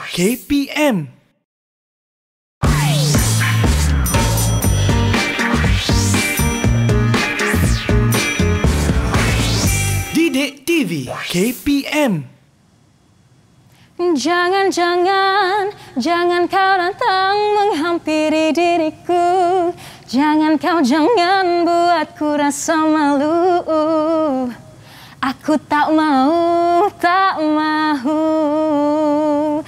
KPM. Didik TV KPM. Jangan jangan jangan kau datang menghampiri diriku. Jangan kau jangan buatku rasa malu. Aku tak mau, tak mau.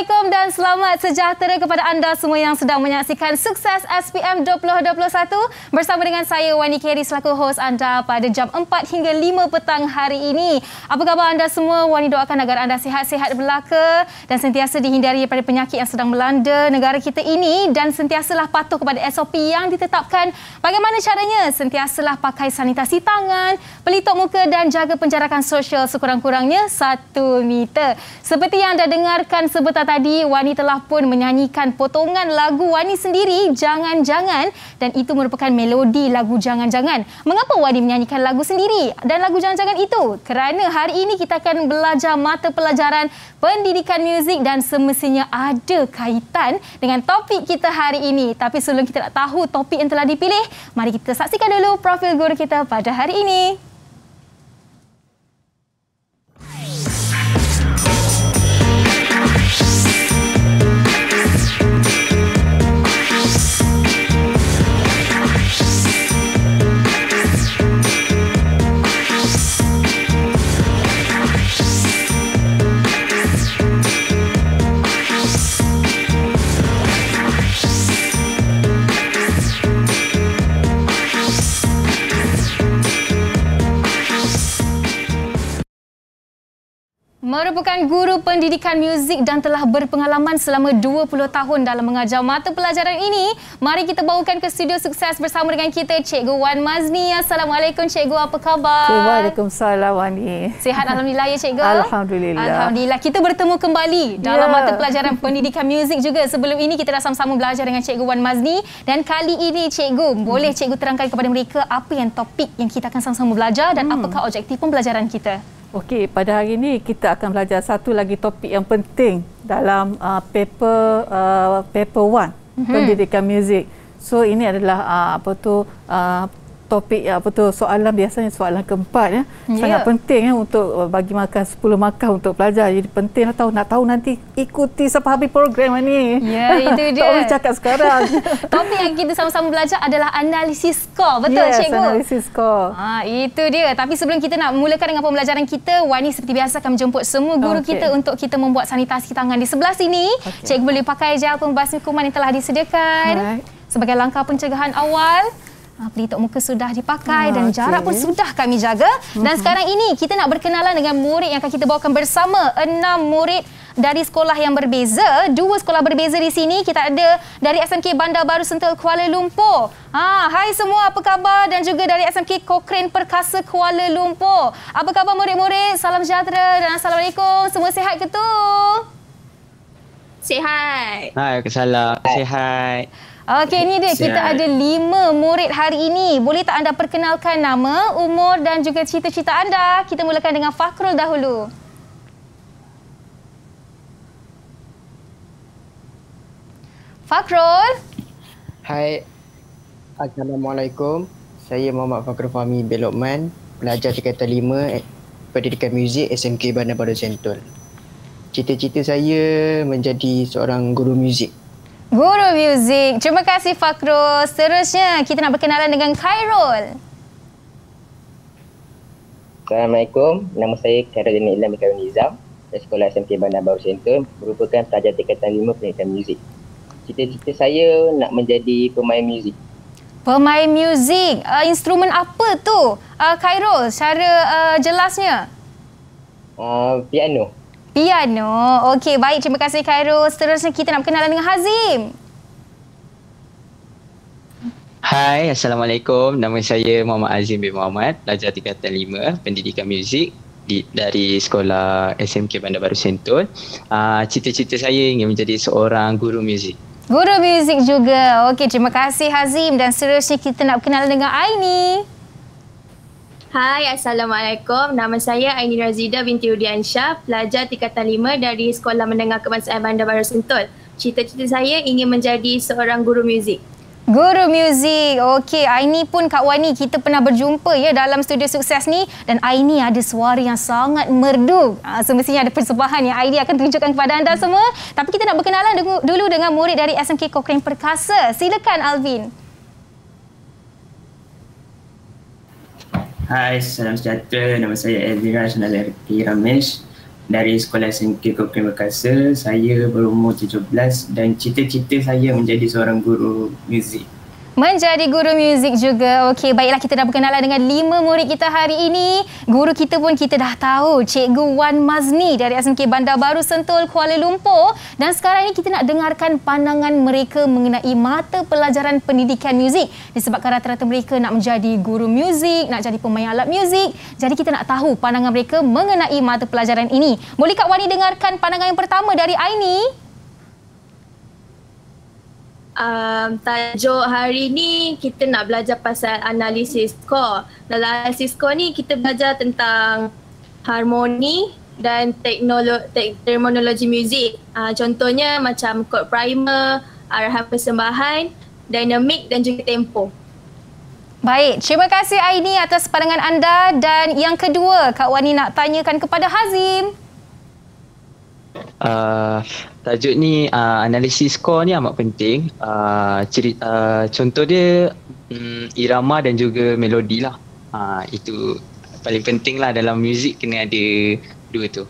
Assalamualaikum dan selamat sejahtera kepada anda semua yang sedang menyaksikan Sukses SPM 2021 bersama dengan saya Wani Kerry selaku host anda pada jam 4 hingga 5 petang hari ini. Apa khabar anda semua? Wani doakan agar anda sihat-sihat belaka dan sentiasa dihindari daripada penyakit yang sedang melanda negara kita ini dan sentiasalah patuh kepada SOP yang ditetapkan. Bagaimana caranya? Sentiasalah pakai sanitasi tangan, pelitup muka dan jaga penjarakan sosial sekurang-kurangnya 1 meter. Seperti yang anda dengarkan sebentar tadi Wani telah pun menyanyikan potongan lagu Wani sendiri Jangan Jangan dan itu merupakan melodi lagu Jangan Jangan. Mengapa Wani menyanyikan lagu sendiri dan lagu Jangan Jangan itu? Kerana hari ini kita akan belajar mata pelajaran pendidikan muzik dan semestinya ada kaitan dengan topik kita hari ini. Tapi sebelum kita nak tahu topik yang telah dipilih, mari kita saksikan dulu profil guru kita pada hari ini. merupakan guru pendidikan muzik dan telah berpengalaman selama 20 tahun dalam mengajar mata pelajaran ini. Mari kita bawakan ke studio sukses bersama dengan kita Cikgu Wan Mazni. Assalamualaikum Cikgu, apa khabar? Waalaikumsalam Wani. Sehat Alhamdulillah ya Cikgu? Alhamdulillah. Alhamdulillah. Kita bertemu kembali dalam yeah. mata pelajaran pendidikan muzik juga. Sebelum ini kita dah sama-sama belajar dengan Cikgu Wan Mazni dan kali ini Cikgu, hmm. boleh Cikgu terangkan kepada mereka apa yang topik yang kita akan sama-sama belajar dan hmm. apakah objektif pembelajaran kita? Okey, pada hari ini kita akan belajar satu lagi topik yang penting dalam uh, paper uh, paper one mm-hmm. pendidikan muzik. So ini adalah uh, apa tu uh, topik apa tu soalan biasanya soalan keempat ya, ya. sangat penting ya untuk uh, bagi makan 10 makan untuk pelajar jadi penting lah tahu nak tahu nanti ikuti sampai habis program ini ya yeah, itu dia tak boleh cakap sekarang topik yang kita sama-sama belajar adalah analisis skor betul yes, cikgu analisis skor ha, itu dia tapi sebelum kita nak mulakan dengan pembelajaran kita Wani seperti biasa akan menjemput semua guru okay. kita untuk kita membuat sanitasi tangan di sebelah sini okay. cikgu boleh pakai gel pembasmi kuman yang telah disediakan Alright. sebagai langkah pencegahan awal Ah, pelitup muka sudah dipakai ah, dan okay. jarak pun sudah kami jaga. Uh -huh. Dan mm-hmm. sekarang ini kita nak berkenalan dengan murid yang akan kita bawakan bersama. Enam murid dari sekolah yang berbeza. Dua sekolah berbeza di sini. Kita ada dari SMK Bandar Baru Sentul Kuala Lumpur. Ah, hai semua, apa khabar? Dan juga dari SMK Cochrane Perkasa Kuala Lumpur. Apa khabar murid-murid? Salam sejahtera dan Assalamualaikum. Semua sihat ke tu? Sihat. Hai, kesalah. Sihat. Okey, ini dia. Kita ada lima murid hari ini. Boleh tak anda perkenalkan nama, umur dan juga cita-cita anda? Kita mulakan dengan Fakrul dahulu. Fakrul. Hai. Assalamualaikum. Saya Muhammad Fakrul Fahmi Belokman, pelajar tingkatan lima eh, pendidikan muzik SMK Bandar Baru Sentul. Cita-cita saya menjadi seorang guru muzik. Guru Music. Terima kasih Fakrul. Seterusnya kita nak berkenalan dengan Khairul. Assalamualaikum. Nama saya Khairul Jani Ilham Ikan Nizam. Dari Sekolah SMK Bandar Baru Sentul. Merupakan pelajar tingkatan lima pendidikan muzik. Cita-cita saya nak menjadi pemain muzik. Pemain muzik. Uh, instrumen apa tu? Uh, Khairul, secara uh, jelasnya. Uh, piano. Piano. Okey, baik. Terima kasih, Khairul. Seterusnya, kita nak berkenalan dengan Hazim. Hai, Assalamualaikum. Nama saya Muhammad Azim bin Muhammad, pelajar tingkatan lima. pendidikan muzik di, dari sekolah SMK Bandar Baru Sentul. Uh, cita-cita saya ingin menjadi seorang guru muzik. Guru muzik juga. Okey, terima kasih Hazim. Dan seterusnya kita nak berkenalan dengan Aini. Hai, Assalamualaikum. Nama saya Aini Razida binti Udiansyah, pelajar tingkatan lima dari Sekolah Menengah Kebangsaan Bandar Baru Sentul. Cita-cita saya ingin menjadi seorang guru muzik. Guru muzik. Okey, Aini pun Kak Wani kita pernah berjumpa ya dalam studio sukses ni dan Aini ada suara yang sangat merdu. Ha, semestinya ada persembahan yang Aini akan tunjukkan kepada anda semua. Tapi kita nak berkenalan dulu dengan murid dari SMK Cochrane Perkasa. Silakan Alvin. Hai, salam sejahtera. Nama saya Elvira Shanazaki Ramesh dari Sekolah SMK Kepulauan Perkasa. Saya berumur 17 dan cita-cita saya menjadi seorang guru muzik menjadi guru muzik juga. Okey, baiklah kita dah berkenalan dengan lima murid kita hari ini. Guru kita pun kita dah tahu, Cikgu Wan Mazni dari SMK Bandar Baru Sentul, Kuala Lumpur. Dan sekarang ini kita nak dengarkan pandangan mereka mengenai mata pelajaran pendidikan muzik. Disebabkan rata-rata mereka nak menjadi guru muzik, nak jadi pemain alat muzik. Jadi kita nak tahu pandangan mereka mengenai mata pelajaran ini. Boleh Kak Wani dengarkan pandangan yang pertama dari Aini? um, tajuk hari ni kita nak belajar pasal analisis skor. Dalam analisis skor ni kita belajar tentang harmoni dan teknologi terminologi muzik. Uh, contohnya macam chord primer, arahan persembahan, dynamic dan juga tempo. Baik, terima kasih Aini atas pandangan anda dan yang kedua Kak Wani nak tanyakan kepada Hazim uh, tajuk ni uh, analisis skor ni amat penting. Uh, ciri, uh, contoh dia um, irama dan juga melodi lah. Uh, itu paling penting lah dalam muzik kena ada dua tu.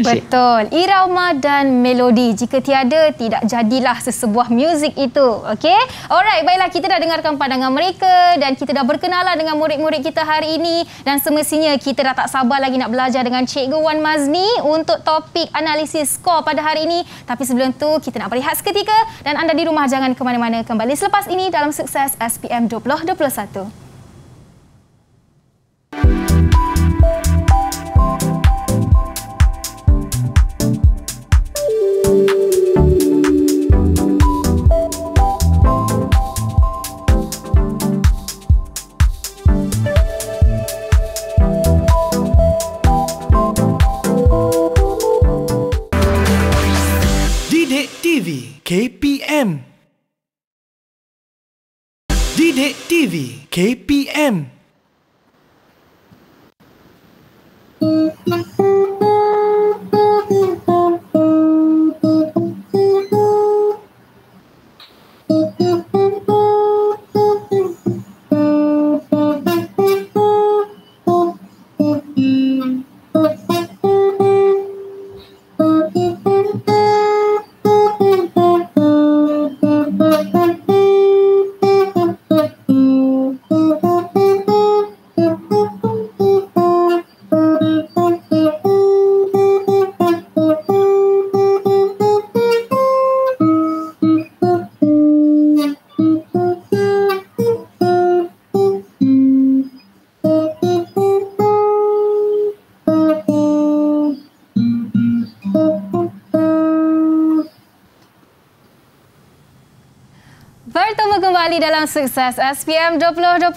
Betul. Irama dan melodi. Jika tiada, tidak jadilah sesebuah muzik itu. Okey? Alright, baiklah. Kita dah dengarkan pandangan mereka dan kita dah berkenalan dengan murid-murid kita hari ini. Dan semestinya kita dah tak sabar lagi nak belajar dengan Cikgu Wan Mazni untuk topik analisis skor pada hari ini. Tapi sebelum tu kita nak berehat seketika dan anda di rumah jangan ke mana-mana. Kembali selepas ini dalam sukses SPM 2021. KPM. Didik TV KPM. Mm-hmm. sukses SPM 2021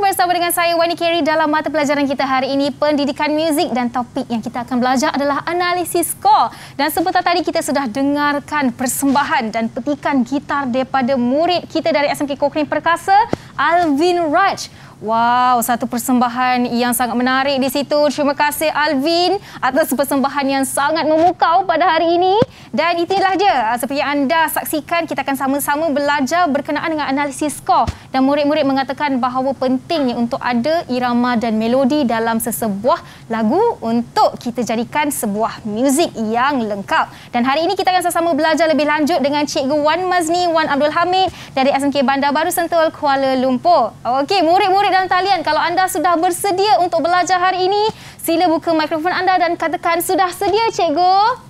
bersama dengan saya Wani Kerry dalam mata pelajaran kita hari ini pendidikan muzik dan topik yang kita akan belajar adalah analisis skor dan sebentar tadi kita sudah dengarkan persembahan dan petikan gitar daripada murid kita dari SMK Kokrin Perkasa Alvin Raj Wow, satu persembahan yang sangat menarik di situ. Terima kasih Alvin atas persembahan yang sangat memukau pada hari ini. Dan itulah dia. Seperti anda saksikan, kita akan sama-sama belajar berkenaan dengan analisis skor dan murid-murid mengatakan bahawa pentingnya untuk ada irama dan melodi dalam sesebuah lagu untuk kita jadikan sebuah muzik yang lengkap. Dan hari ini kita akan sama-sama belajar lebih lanjut dengan Cikgu Wan Mazni Wan Abdul Hamid dari SMK Bandar Baru Sentul Kuala Lumpur. Okey, murid-murid dalam talian, kalau anda sudah bersedia untuk belajar hari ini, sila buka mikrofon anda dan katakan sudah sedia Cikgu.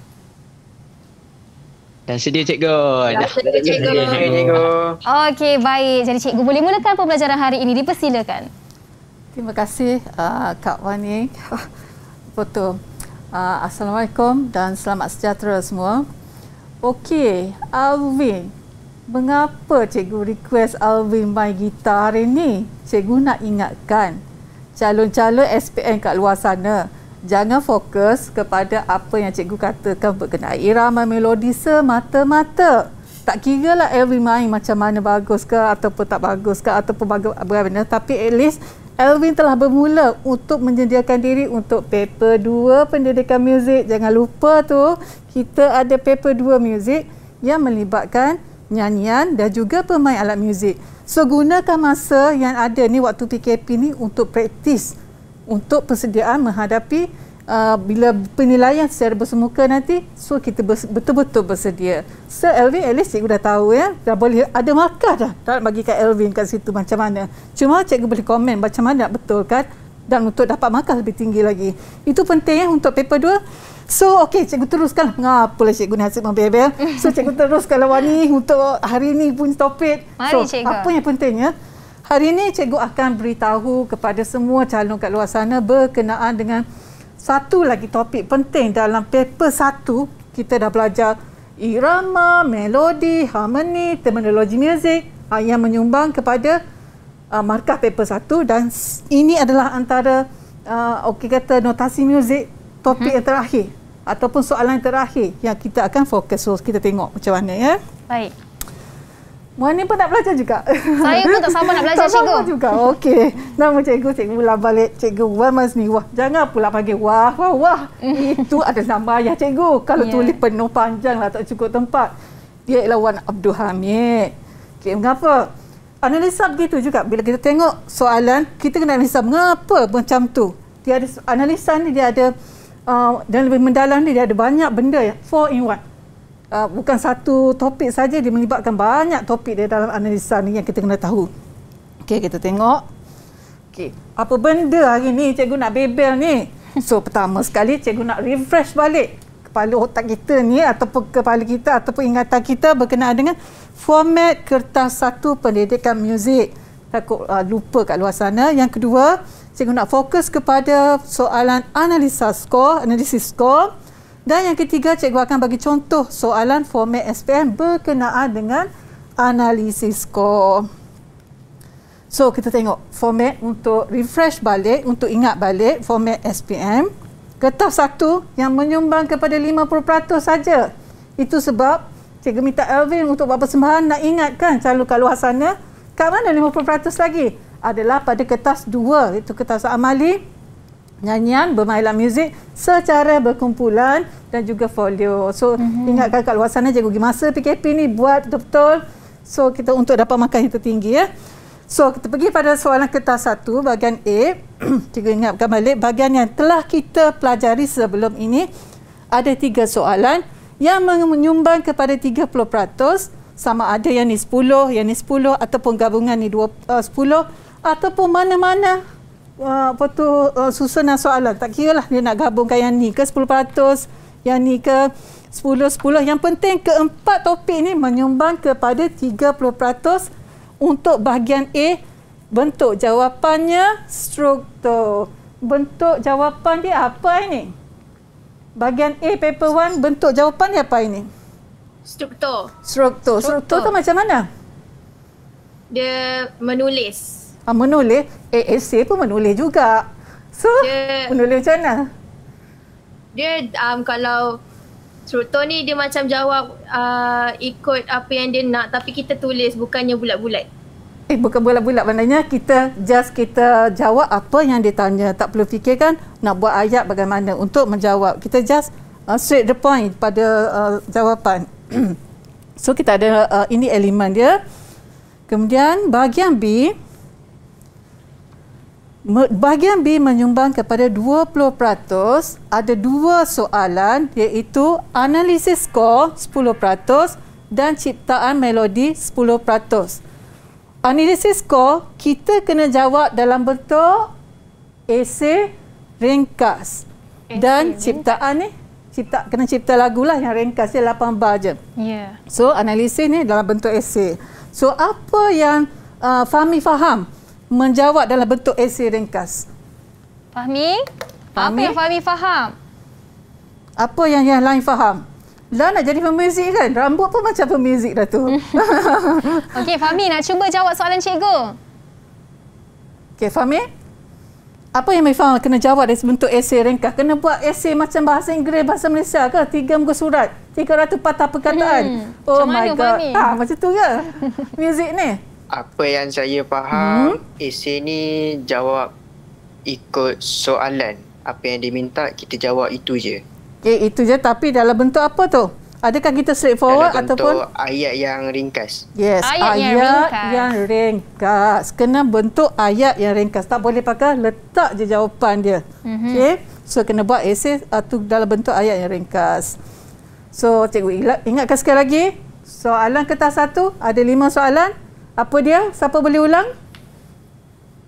Dan sedia cikgu. Dah sedia cikgu. cikgu. Okey, baik. Jadi cikgu boleh mulakan pembelajaran hari ini. Dipersilakan. Terima kasih uh, Kak Wani. Betul. Uh, Assalamualaikum dan selamat sejahtera semua. Okey, Alvin. Mengapa cikgu request Alvin main gitar hari ini? Cikgu nak ingatkan calon-calon SPN kat luar sana jangan fokus kepada apa yang cikgu katakan berkenaan irama melodi semata-mata. Tak kira lah Elvin main macam mana bagus ke ataupun tak bagus ke ataupun bagaimana. Tapi at least Elvin telah bermula untuk menyediakan diri untuk paper 2 pendidikan muzik. Jangan lupa tu kita ada paper 2 muzik yang melibatkan nyanyian dan juga pemain alat muzik. So gunakan masa yang ada ni waktu PKP ni untuk praktis untuk persediaan menghadapi uh, bila penilaian secara bersemuka nanti so kita betul-betul bersedia so Elvin at least cikgu dah tahu ya dah boleh ada markah dah tak bagi kat Elvin kat situ macam mana cuma cikgu boleh komen macam mana betul kan dan untuk dapat markah lebih tinggi lagi itu penting ya untuk paper 2 So okay, cikgu teruskan. Ngapa lah cikgu ni hasil membebel. So cikgu teruskan lawan ni untuk hari ni pun topik. Mari so, cikgu. Apa yang pentingnya? Hari ini cikgu akan beritahu kepada semua calon kat luar sana berkenaan dengan satu lagi topik penting dalam paper satu kita dah belajar irama, melodi, harmoni, terminologi muzik ah, yang menyumbang kepada ah, markah paper satu dan ini adalah antara uh, okey kata notasi muzik topik hmm. yang terakhir ataupun soalan yang terakhir yang kita akan fokus so kita tengok macam mana ya. Baik. Muani pun tak belajar juga. Saya pun tak sama nak belajar cikgu. Tak sabar juga. Okey. Nama cikgu, cikgu lah balik. Cikgu Wan ni Wah, jangan pula panggil wah, wah, wah. Itu ada nama ayah cikgu. Kalau yeah. tulis penuh panjang lah, tak cukup tempat. Dia ialah Wan Abdul Hamid. Okey, mengapa? Analisa begitu juga. Bila kita tengok soalan, kita kena analisa mengapa macam tu. Dia ada analisa ni, dia ada uh, dan lebih mendalam ni, dia ada banyak benda ya. Four in one uh, bukan satu topik saja dia melibatkan banyak topik dia dalam analisa ni yang kita kena tahu. Okey, kita tengok. Okey, apa benda hari ni cikgu nak bebel ni? So pertama sekali cikgu nak refresh balik kepala otak kita ni ataupun kepala kita ataupun ingatan kita berkenaan dengan format kertas satu pendidikan muzik. Takut uh, lupa kat luar sana. Yang kedua, cikgu nak fokus kepada soalan analisa skor, analisis skor. Dan yang ketiga, cikgu akan bagi contoh soalan format SPM berkenaan dengan analisis skor. So, kita tengok format untuk refresh balik, untuk ingat balik format SPM. Kertas satu yang menyumbang kepada 50% saja. Itu sebab cikgu minta Elvin untuk buat persembahan nak ingatkan calon kat luar sana. Kat mana 50% lagi? Adalah pada kertas dua, itu kertas Amali nyanyian bermain muzik secara berkumpulan dan juga folio. So mm-hmm. ingatkan kat luar sana jangan rugi masa PKP ni buat betul-betul. So kita untuk dapat makan yang tertinggi ya. So kita pergi pada soalan kertas satu bahagian A. kita ingatkan balik bahagian yang telah kita pelajari sebelum ini ada tiga soalan yang menyumbang kepada 30% sama ada yang ni 10, yang ni 10 ataupun gabungan ni 2, uh, 10 ataupun mana-mana Ah, apa tu uh, ah, susunan lah soalan tak kira lah dia nak gabungkan yang ni ke 10% yang ni ke 10-10 yang penting keempat topik ni menyumbang kepada 30% untuk bahagian A bentuk jawapannya struktur bentuk jawapan dia apa ini bahagian A paper 1 bentuk jawapan dia apa ini struktur struktur struktur, struktur tu macam mana dia menulis uh, menulis, ASC pun menulis juga. So, dia, menulis macam mana? Dia um, kalau Truto ni dia macam jawab uh, ikut apa yang dia nak tapi kita tulis bukannya bulat-bulat. Eh bukan bulat-bulat maknanya kita just kita jawab apa yang dia tanya. Tak perlu fikirkan nak buat ayat bagaimana untuk menjawab. Kita just uh, straight the point pada uh, jawapan. so kita ada uh, ini elemen dia. Kemudian bahagian B Bahagian B menyumbang kepada 20%, ada dua soalan iaitu analisis skor 10% dan ciptaan melodi 10%. Analisis skor kita kena jawab dalam bentuk esei ringkas dan ciptaan ni cipta kena cipta lagulah yang ringkas dia 8 bar je. Yeah. So analisis ni dalam bentuk esei. So apa yang uh, Fahmi faham? menjawab dalam bentuk esei ringkas. Fahmi? Fahmi? Apa yang Fahmi faham? Apa yang yang lain faham? Lah nak jadi pemuzik kan? Rambut pun macam pemuzik dah tu. Okey Fahmi nak cuba jawab soalan cikgu. Okey Fahmi? Apa yang Mifah kena jawab dalam bentuk esei ringkas? Kena buat esei macam bahasa Inggeris, bahasa Malaysia ke? Tiga muka surat, 300 patah perkataan. Hmm. Oh macam my mana, god. Ah, macam tu ke? Muzik ni apa yang saya faham hmm? esei ni jawab ikut soalan apa yang diminta kita jawab itu je Okay, itu je tapi dalam bentuk apa tu adakah kita straightforward dalam bentuk ataupun ayat yang ringkas yes ayat, ayat yang, ringkas. yang ringkas kena bentuk ayat yang ringkas tak boleh pakai letak je jawapan dia mm-hmm. okey so kena buat esei atau uh, dalam bentuk ayat yang ringkas so cikgu ingatkan sekali lagi soalan kertas satu ada lima soalan apa dia? Siapa boleh ulang?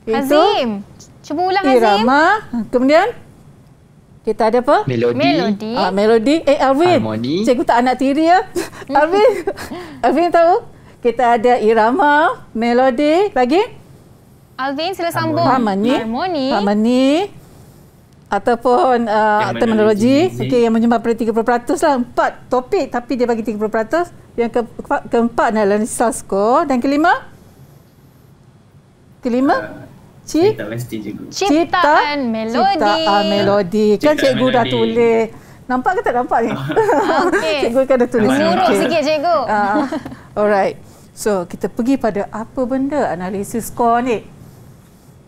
Azim. Cuba ulang Azim. Irama. Ha, kemudian? Kita ada apa? Melodi. Melody. Ah, melodi. Eh, Alvin. Harmoni. Cikgu tak anak tiri ya. Alvin. Alvin tahu? Kita ada irama, melodi. Lagi? Alvin, sila sambung. Harmoni. Harmoni. Harmoni ataupun uh, terminologi okey yang menyumbang pada 30% lah empat topik tapi dia bagi 30% yang keempat, keempat adalah nisal skor dan kelima kelima uh, Cik, cipta ciptaan melodi ciptaan melodi kan cikgu melodi. dah tulis nampak ke tak nampak ni ah, okey cikgu kan dah tulis menurut okay. sikit cikgu uh, alright so kita pergi pada apa benda analisis skor ni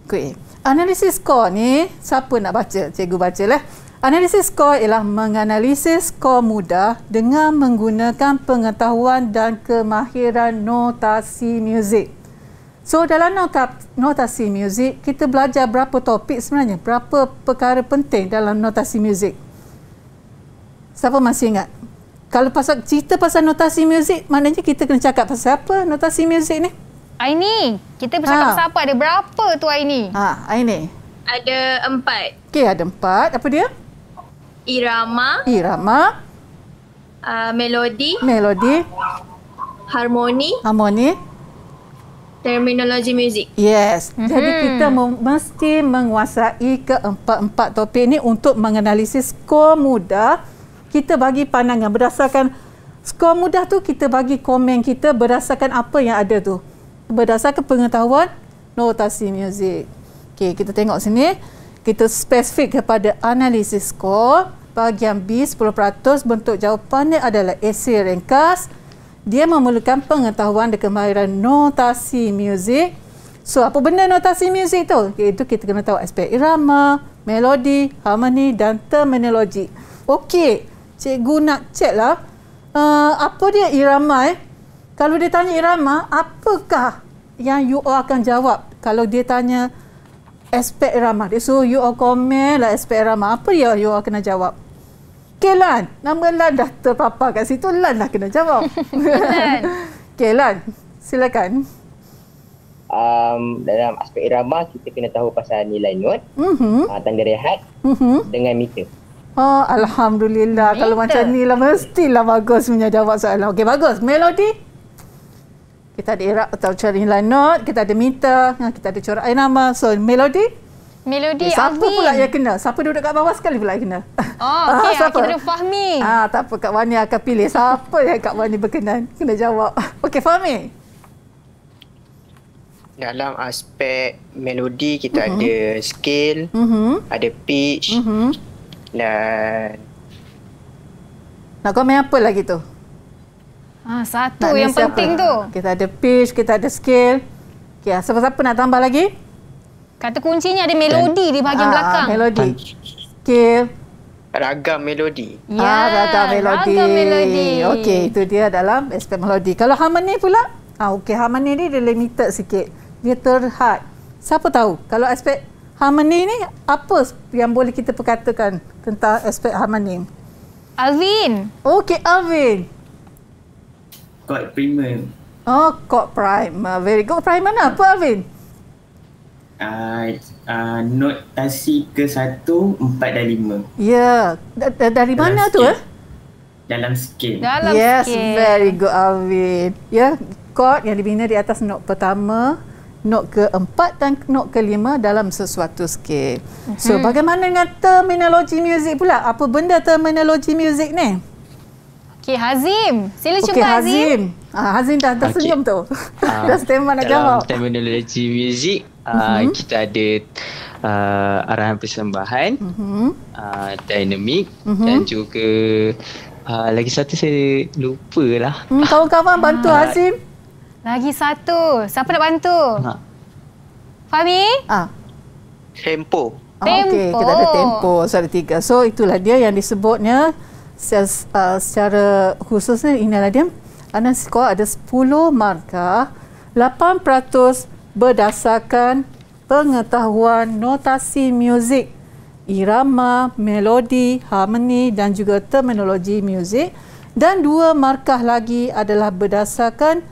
Okay. Analisis skor ni, siapa nak baca? Cikgu baca lah. Analisis skor ialah menganalisis skor mudah dengan menggunakan pengetahuan dan kemahiran notasi muzik. So dalam nota, notasi muzik, kita belajar berapa topik sebenarnya, berapa perkara penting dalam notasi muzik. Siapa masih ingat? Kalau pasal cerita pasal notasi muzik, maknanya kita kena cakap pasal apa notasi muzik ni? Aini, kita bersama ha. siapa? Ada berapa tu Aini? Ha, Aini. Ada empat. Okey, ada empat. Apa dia? Irama. Irama. Uh, melodi. Melodi. Harmoni. Harmoni. Terminologi muzik. Yes. Mm-hmm. Jadi kita mesti menguasai keempat-empat topik ini untuk menganalisis skor mudah. Kita bagi pandangan berdasarkan skor mudah tu kita bagi komen kita berdasarkan apa yang ada tu berdasarkan pengetahuan notasi muzik. Okey, kita tengok sini. Kita spesifik kepada analisis skor. Bahagian B 10% bentuk jawapannya adalah esay ringkas. Dia memerlukan pengetahuan dan kemahiran notasi muzik. So, apa benda notasi muzik tu? Iaitu kita kena tahu aspek irama, melodi, harmoni dan terminologi. Okey, cikgu nak cek lah. Uh, apa dia irama eh? Kalau dia tanya irama, apakah yang you all akan jawab kalau dia tanya aspek irama? So, you all komen lah aspek irama. Apa dia you all kena jawab? Okay, Lan. Nama Lan dah terpapar kat situ. Lan lah kena jawab. okay, Lan. Silakan. Um, dalam aspek irama, kita kena tahu pasal nilai not, mm-hmm. uh, tanda rehat mm-hmm. dengan meter. Oh, Alhamdulillah. Meter. Kalau macam ni lah, mestilah bagus punya jawab soalan. Okay, bagus. Melody? kita ada erat atau cari line note, kita ada meter, ha, kita ada corak air nama. So, melodi. Melodi, eh, Siapa Afin. pula yang kena? Siapa duduk kat bawah sekali pula yang kena? Oh, okey. Ah, kita ada Fahmi. Ah, tak apa, Kak Wani akan pilih siapa yang Kak Wani berkenan. Kena jawab. Okey, Fahmi. Dalam aspek melodi, kita uh-huh. ada scale, uh-huh. ada pitch uh-huh. dan... Nak komen apa lagi tu? Ah satu nak yang penting tu. Kita ada pitch, kita ada skill. Okey, ah, siapa-siapa nak tambah lagi? Kata kuncinya ada melodi di bahagian aa, ah, belakang. Melodi. Kan. Skill. Ragam melodi. Ya, ah, ragam melodi. Ragam melodi. Okey, itu dia dalam aspek melodi. Kalau harmony pula? Ah, okey, harmony ni dia limited sikit. Dia terhad. Siapa tahu kalau aspek harmony ni apa yang boleh kita perkatakan tentang aspek harmony? Alvin. Okey, Alvin. Kod Primer. Oh, Kod Primer. Very good. Primer mana? Apa Alvin? Uh, ah, uh, ah, notasi ke satu, empat dan lima. Ya. Yeah. Dari mana Dalam tu? Skin. Eh? Dalam skin. Dalam yes, skin. very good Alvin. Ya, yeah. kod yang dibina di atas not pertama, not ke empat dan not ke lima dalam sesuatu scale. So hmm. bagaimana dengan terminologi muzik pula? Apa benda terminologi muzik ni? Okey, Hazim. Sila cuba okay, Hazim. Hazim. Ah, Hazim dah tersenyum okay. tu. Uh, dah setiap nak jawab. Dalam terminologi muzik, uh, ah, mm-hmm. kita ada uh, arahan persembahan, mm-hmm. uh, dynamic mm-hmm. dan juga uh, lagi satu saya lupa lah. Hmm, kawan-kawan bantu Hazim. Lagi satu. Siapa nak bantu? Ha. Fahmi? Ha. Tempo. Ah, okay. Kita ada tempo. So ada tiga. So itulah dia yang disebutnya secara, uh, secara khususnya Inal dia. Anas skor ada 10 markah, 8% berdasarkan pengetahuan notasi muzik, irama, melodi, harmoni dan juga terminologi muzik dan dua markah lagi adalah berdasarkan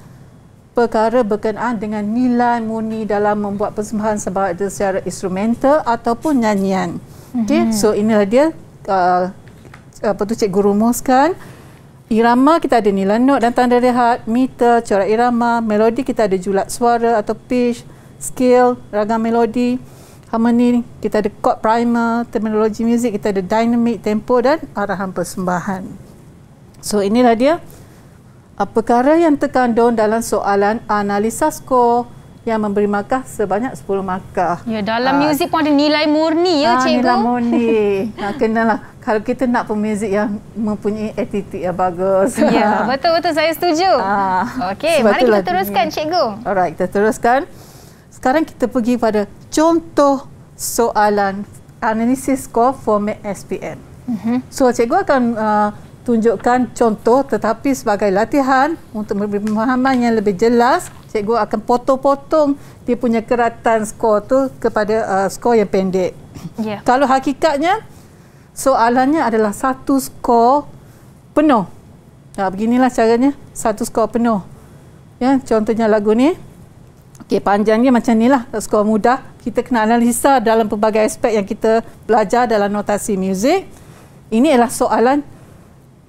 perkara berkenaan dengan nilai murni dalam membuat persembahan sebab ada secara instrumental ataupun nyanyian. Mhm. Okay, mm-hmm. so inilah dia uh, apa tu cikgu rumuskan irama kita ada nilai note dan tanda rehat meter corak irama melodi kita ada julat suara atau pitch scale ragam melodi harmoni kita ada chord primer terminologi muzik kita ada dynamic tempo dan arahan persembahan so inilah dia perkara yang terkandung dalam soalan analisa skor yang memberi markah sebanyak 10 markah. Ya, dalam uh, muzik pun ada nilai murni ya, uh, cikgu. Nilai murni. nah, lah. Kalau kita nak pemuzik yang mempunyai attitude yang bagus. Ya, betul-betul saya setuju. Uh, Okey, mari kita lah teruskan, dunia. cikgu. Alright, kita teruskan. Sekarang kita pergi pada contoh soalan analisis score format SPM. Mhm. Uh-huh. So, cikgu akan uh, tunjukkan contoh tetapi sebagai latihan untuk memberi pemahaman yang lebih jelas cikgu akan potong-potong dia punya keratan skor tu kepada uh, skor yang pendek. Yeah. Ya. Kalau hakikatnya soalannya adalah satu skor penuh. nah, beginilah caranya satu skor penuh. Ya contohnya lagu ni. Okey panjangnya macam ni lah skor mudah. Kita kena analisa dalam pelbagai aspek yang kita belajar dalam notasi muzik. Ini adalah soalan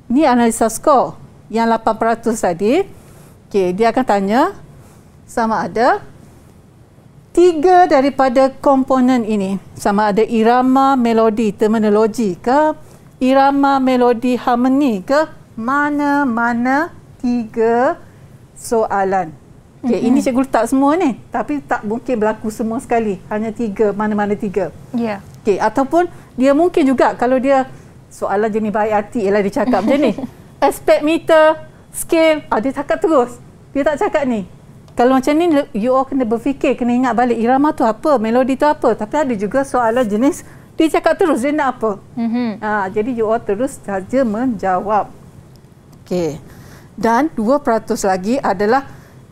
ni analisa skor yang 8% tadi. Okey, dia akan tanya sama ada tiga daripada komponen ini sama ada irama, melodi, terminologi ke irama, melodi, harmoni ke mana-mana tiga soalan. Okey, mm-hmm. ini cikgu letak semua ni, tapi tak mungkin berlaku semua sekali. Hanya tiga, mana-mana tiga. Ya. Yeah. Okey, ataupun dia mungkin juga kalau dia soalan jenis baik hati ialah dia cakap macam ni. Aspect meter, scale, ah, dia cakap terus. Dia tak cakap ni. Kalau macam ni, you all kena berfikir, kena ingat balik irama tu apa, melodi tu apa. Tapi ada juga soalan jenis, dia cakap terus, dia nak apa. Mm-hmm. Ha, jadi, you all terus saja menjawab. Okay. Dan 2% lagi adalah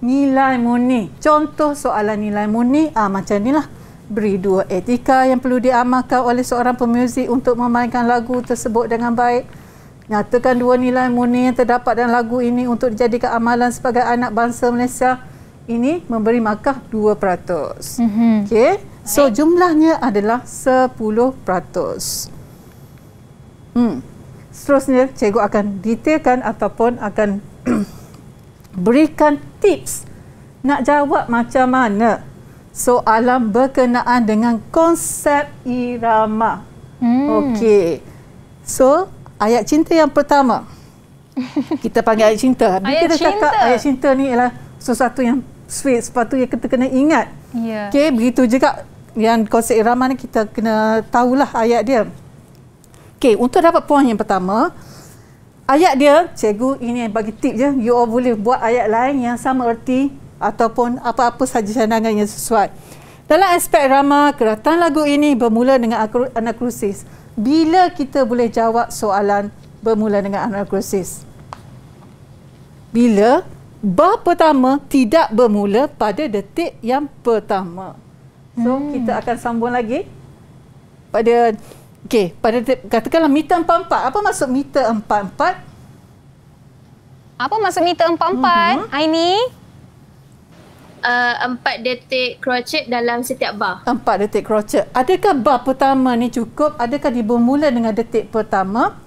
nilai murni. Contoh soalan nilai murni, ah, macam ni lah beri dua etika yang perlu diamalkan oleh seorang pemuzik untuk memainkan lagu tersebut dengan baik. Nyatakan dua nilai murni yang terdapat dalam lagu ini untuk dijadikan amalan sebagai anak bangsa Malaysia. Ini memberi markah 2%. Mm-hmm. Okay. So jumlahnya adalah 10%. Hmm. Seterusnya, cikgu akan detailkan ataupun akan berikan tips nak jawab macam mana soalan berkenaan dengan konsep irama. Hmm. Okey. So, ayat cinta yang pertama. Kita panggil ayat cinta. Bila kita cinta. ayat cinta ni ialah sesuatu yang sweet, sesuatu yang kita kena ingat. Yeah. Okey, begitu juga yang konsep irama ni kita kena tahulah ayat dia. Okey, untuk dapat poin yang pertama, ayat dia, cikgu ini bagi tip je, you all boleh buat ayat lain yang sama erti ataupun apa-apa saja cadangan yang sesuai. Dalam aspek drama, keratan lagu ini bermula dengan anakrosis. Bila kita boleh jawab soalan bermula dengan anakrosis? Bila bar pertama tidak bermula pada detik yang pertama. So, hmm. kita akan sambung lagi. Pada, okay, pada detik, katakanlah meter empat Apa maksud meter empat empat? Apa maksud meter empat empat, mhm. Aini? Uh-huh uh, detik crochet dalam setiap bar. Empat detik crochet. Adakah bar pertama ni cukup? Adakah dia bermula dengan detik pertama?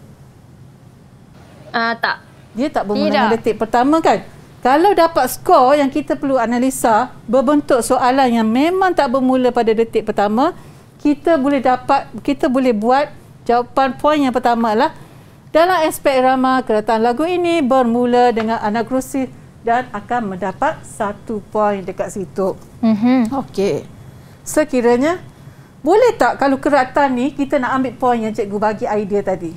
Uh, tak. Dia tak bermula Tidak. dengan detik pertama kan? Kalau dapat skor yang kita perlu analisa berbentuk soalan yang memang tak bermula pada detik pertama, kita boleh dapat, kita boleh buat jawapan poin yang pertama lah. Dalam aspek irama, kedatangan lagu ini bermula dengan anak krusif dan akan mendapat satu poin dekat situ. Mm-hmm. Okey. Sekiranya, boleh tak kalau keratan ni kita nak ambil poin yang cikgu bagi idea tadi?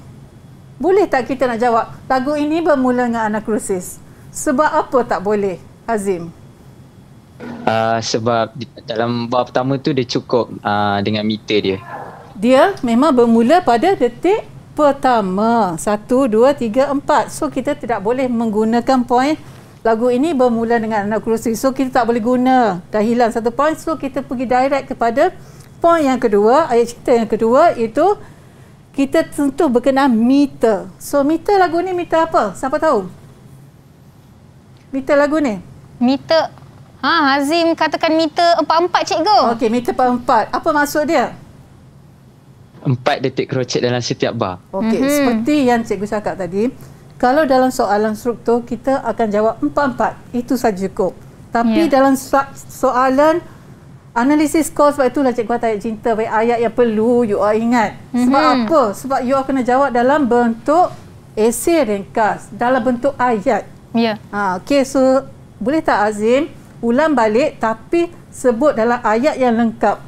Boleh tak kita nak jawab lagu ini bermula dengan anak krusis? Sebab apa tak boleh, Azim? Uh, sebab dalam bab pertama tu dia cukup uh, dengan meter dia. Dia memang bermula pada detik pertama. Satu, dua, tiga, empat. So kita tidak boleh menggunakan poin lagu ini bermula dengan anak kerusi. So kita tak boleh guna. Dah hilang satu point. So kita pergi direct kepada point yang kedua. Ayat cerita yang kedua itu kita tentu berkenaan meter. So meter lagu ni meter apa? Siapa tahu? Meter lagu ni? Meter. Ha, Azim katakan meter empat empat cikgu. Okey meter empat empat. Apa maksud dia? Empat detik kerocet dalam setiap bar. Okey mm-hmm. seperti yang cikgu cakap tadi. Kalau dalam soalan struktur kita akan jawab empat-empat. Itu saja cukup. Tapi ya. dalam soalan analisis skor sebab itulah cikgu tak cinta baik ayat yang perlu you all ingat. Sebab mm-hmm. apa? Sebab you all kena jawab dalam bentuk esei ringkas dalam bentuk ayat. Ya. Ha, okay, so boleh tak Azim ulang balik tapi sebut dalam ayat yang lengkap.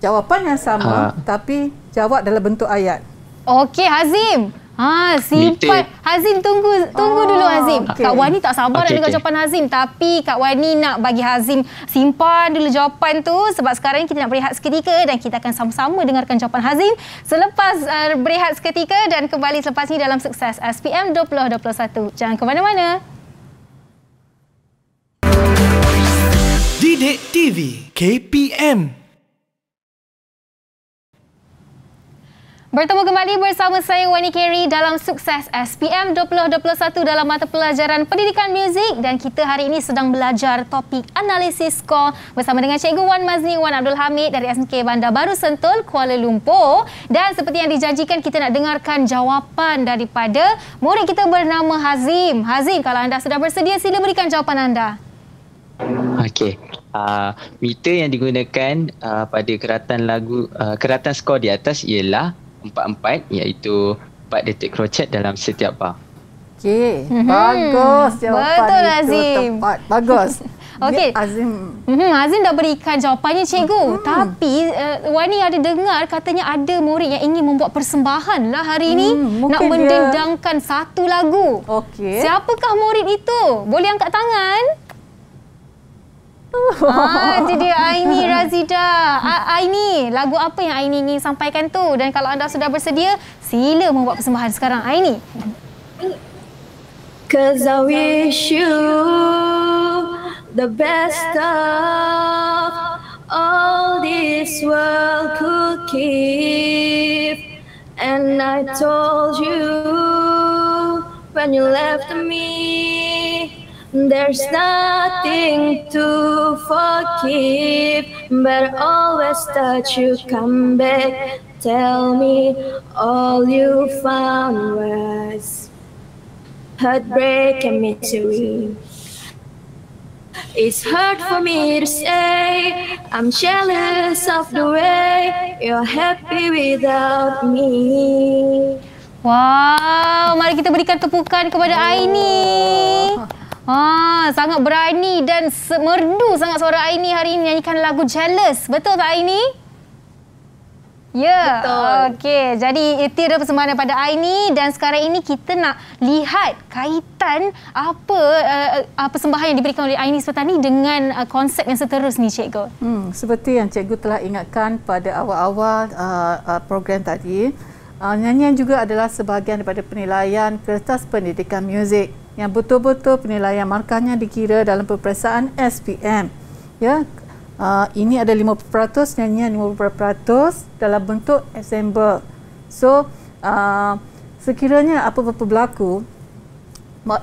Jawapan yang sama ha. tapi jawab dalam bentuk ayat. Okey Azim. Ha, simpan. Meeting. Hazim tunggu tunggu oh. dulu Hazim. Okay. Kak Wani tak sabar okay, nak dengar jawapan Hazim tapi Kak Wani nak bagi Hazim simpan dulu jawapan tu sebab sekarang ni kita nak berehat seketika dan kita akan sama-sama dengarkan jawapan Hazim selepas uh, berehat seketika dan kembali selepas ni dalam sukses SPM 2021. Jangan ke mana-mana. Didik TV KPM Bertemu kembali bersama saya Wani Kerry dalam sukses SPM 2021 dalam mata pelajaran pendidikan muzik dan kita hari ini sedang belajar topik analisis skor bersama dengan Cikgu Wan Mazni Wan Abdul Hamid dari SMK Bandar Baru Sentul, Kuala Lumpur dan seperti yang dijanjikan kita nak dengarkan jawapan daripada murid kita bernama Hazim. Hazim kalau anda sudah bersedia sila berikan jawapan anda. Okey. Uh, ah, meter yang digunakan uh, pada keratan lagu uh, keratan skor di atas ialah empat-empat iaitu empat detik crochet dalam setiap bar. Okey, mm-hmm. bagus jawapan Betul, Azim. itu Bagus. Okey. Azim. Mm-hmm. Azim dah berikan jawapannya cikgu. Mm-hmm. Tapi uh, Wani ada dengar katanya ada murid yang ingin membuat persembahan lah hari ini. Mm, nak mendendangkan dia... satu lagu. Okey. Siapakah murid itu? Boleh angkat tangan. Ah, itu dia Aini Razida. Ah, Aini, lagu apa yang Aini ingin sampaikan tu? Dan kalau anda sudah bersedia, sila membuat persembahan sekarang. Aini. Cause I wish you the best of all this world could keep. And I told you when you left me. There's nothing to forgive, but always touch you come back. Tell me all you found was heartbreak and misery. It's hard for me to say I'm jealous of the way you're happy without me. Wow, mari kita berikan tepukan kepada Aini. Oh. Ha, sangat berani dan semerdu sangat suara Aini hari ini nyanyikan lagu Jealous. Betul tak Aini? Ya. Yeah. Okey. Jadi itu ada persembahan pada Aini dan sekarang ini kita nak lihat kaitan apa uh, eh, persembahan yang diberikan oleh Aini sebentar ini dengan uh, konsep yang seterusnya cikgu. Hmm, seperti yang cikgu telah ingatkan pada awal-awal uh, uh, program tadi, uh, nyanyian juga adalah sebahagian daripada penilaian kertas pendidikan muzik yang betul-betul penilaian markahnya dikira dalam peperiksaan SPM. Ya, uh, ini ada 50% dan ini 50% dalam bentuk assemble. So, uh, sekiranya apa-apa berlaku,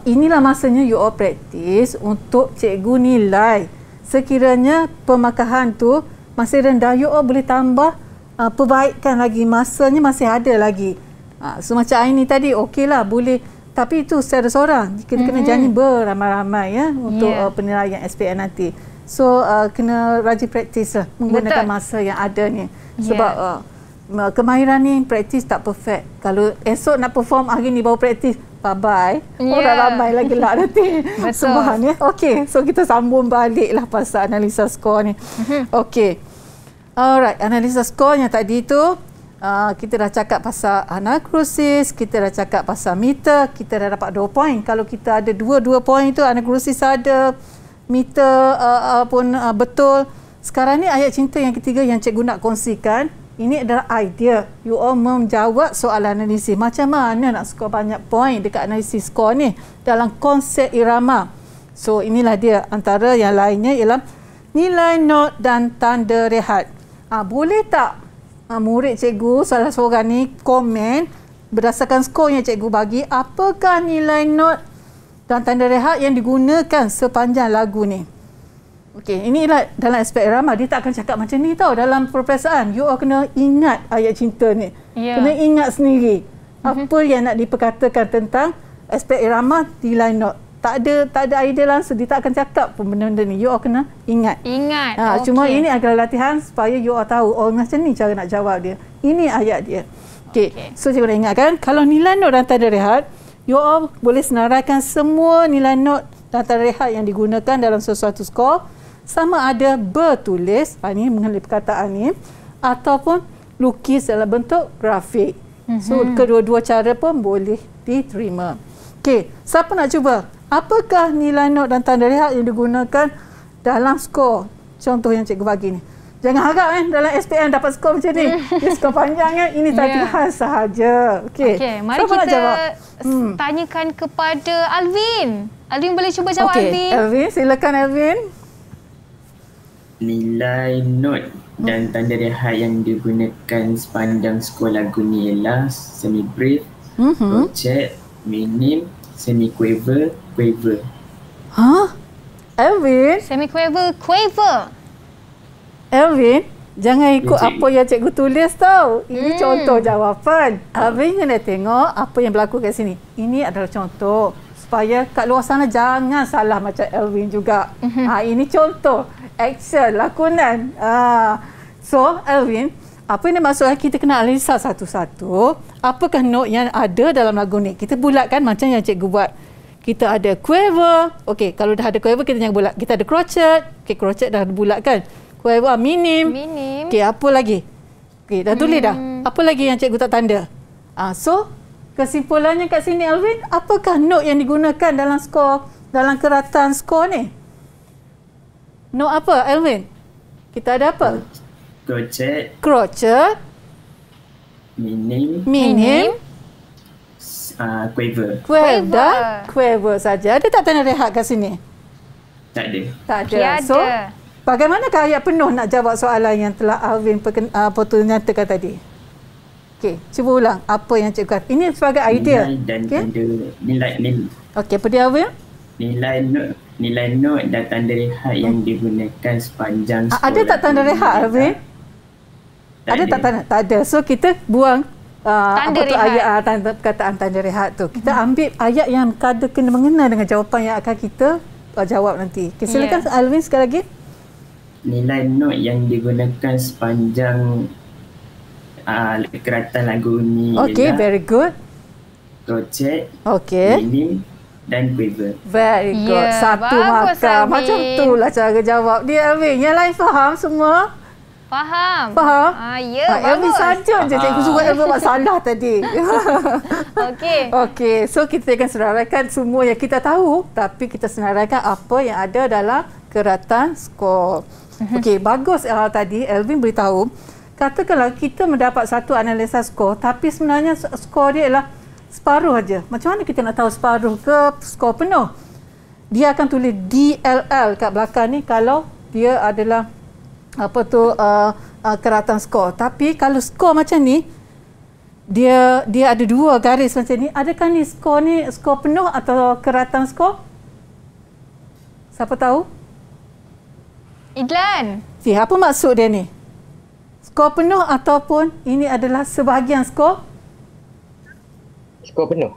inilah masanya you all practice untuk cikgu nilai. Sekiranya pemakahan tu masih rendah, you all boleh tambah uh, perbaikan lagi. Masanya masih ada lagi. Uh, so, macam Aini tadi, okeylah boleh tapi itu secara seorang kita hmm. kena mm-hmm. janji beramai-ramai ya untuk yeah. uh, penilaian SPM nanti so uh, kena rajin praktis lah menggunakan Betul. masa yang ada ni sebab yeah. uh, kemahiran ni praktis tak perfect kalau esok nak perform hari ni baru praktis bye bye oh, yeah. orang ramai lagi lah nanti semua ni ya. okay so kita sambung balik lah pasal analisa skor ni mm-hmm. okay alright analisa skornya tadi tu Uh, kita dah cakap pasal anakrosis, kita dah cakap pasal meter, kita dah dapat dua poin. Kalau kita ada dua dua poin tu, anakrosis ada, meter uh, uh, pun uh, betul. Sekarang ni ayat cinta yang ketiga yang cikgu nak kongsikan, ini adalah idea. You all menjawab soalan analisis. Macam mana nak skor banyak poin dekat analisis skor ni dalam konsep irama. So inilah dia antara yang lainnya ialah nilai not dan tanda rehat. Ah boleh tak uh, murid cikgu salah seorang ni komen berdasarkan skor yang cikgu bagi apakah nilai not dan tanda rehat yang digunakan sepanjang lagu ni Okey, inilah dalam aspek ramah dia tak akan cakap macam ni tau dalam perperasaan. You all kena ingat ayat cinta ni. Yeah. Kena ingat sendiri. Mhm. Apa mm-hmm. yang nak diperkatakan tentang aspek irama di line note tak ada tak ada idea langsung dia tak akan cakap pun benda-benda ni you all kena ingat ingat ha, okay. cuma ini adalah latihan supaya you all tahu oh macam ni cara nak jawab dia ini ayat dia okey okay. so cikgu nak ingatkan kalau nilai not dan tanda rehat you all boleh senaraikan semua nilai not dan tanda rehat yang digunakan dalam sesuatu skor sama ada bertulis ha, ni mengenai perkataan ni ataupun lukis dalam bentuk grafik. So, mm-hmm. kedua-dua cara pun boleh diterima. Okey, siapa nak cuba? apakah nilai not dan tanda rehat yang digunakan dalam skor contoh yang cikgu bagi ni jangan harap eh dalam SPM dapat skor macam ni ini skor panjang kan ini tadi yeah. Ya. khas sahaja okey okay, mari so, kita jawab? Hmm. tanyakan hmm. kepada Alvin Alvin boleh cuba jawab okay. Alvin Alvin silakan Alvin nilai not dan hmm. tanda rehat yang digunakan sepanjang skor lagu ni ialah semi brief, mm project, minim, semi quaver, quaver. Hah? Elvin? Semi quaver, quaver. Elvin, jangan ikut Encik. apa yang cikgu tulis tau. Ini hmm. contoh jawapan. Elvin kena tengok apa yang berlaku kat sini. Ini adalah contoh. Supaya kat luar sana jangan salah macam Elvin juga. Mm-hmm. Ha, ini contoh. Action, lakonan. Ha. So, Elvin, apa yang maksudnya kita kena analisa satu-satu apakah note yang ada dalam lagu ni. Kita bulatkan macam yang cikgu buat. Kita ada quaver. Okey, kalau dah ada quaver, kita jangan bulat. Kita ada crochet. Okey, crochet dah bulatkan. Quaver, minim. Minim. Okey, apa lagi? Okey, dah tulis hmm. dah. Apa lagi yang cikgu tak tanda? Uh, so, kesimpulannya kat sini, Alvin. Apakah note yang digunakan dalam skor, dalam keratan skor ni? Note apa, Alvin? Kita ada apa? Crochet. Crochet. Minim. Minim. Uh, Quaver. Quaver. Quaver saja. Ada tak tanda rehat kat sini? Tak ada. Tak ada. Tiada. So, bagaimana ayat penuh nak jawab soalan yang telah Alvin perken- uh, ah, potong nyatakan tadi? Okey, cuba ulang. Apa yang cikgu kata? Ini sebagai idea. Nilai dan okay. tanda nilai. nil Okey, apa dia Alvin? Nilai note, nilai note dan tanda rehat yang hmm. digunakan sepanjang sekolah. Ada tak tanda rehat Alvin? Tak? tak ada, ada tak tanda? Tak ada. So kita buang uh, apa tu ayat uh, perkataan tanda rehat tu. Kita hmm. ambil ayat yang kada kena mengena dengan jawapan yang akan kita uh, jawab nanti. Okay, silakan yeah. Alvin sekali lagi. Nilai not yang digunakan sepanjang uh, ah, keratan lagu ni. Okay, ialah very good. Crochet, okay. knitting dan quiver. Very ya, good. Yeah, Satu maka Macam tu lah cara jawab dia Alvin. Yang lain faham semua? Faham. Faham. Ah, ya, ha, bagus. Elmi saja je cikgu ah. suruh Elmi buat salah tadi. Okey. Okey, so kita akan senaraikan semua yang kita tahu tapi kita senaraikan apa yang ada dalam keratan skor. Mhm. Okey, bagus Elmi tadi. Elvin beritahu, katakanlah kita mendapat satu analisa skor tapi sebenarnya skor dia adalah separuh aja. Macam mana kita nak tahu separuh ke skor penuh? Dia akan tulis DLL kat belakang ni kalau dia adalah apa tu uh, uh, keratan skor. Tapi kalau skor macam ni dia dia ada dua garis macam ni. Adakah ni skor ni skor penuh atau keratan skor? Siapa tahu? Idlan. Fih, apa maksud dia ni? Skor penuh ataupun ini adalah sebahagian skor? Skor penuh.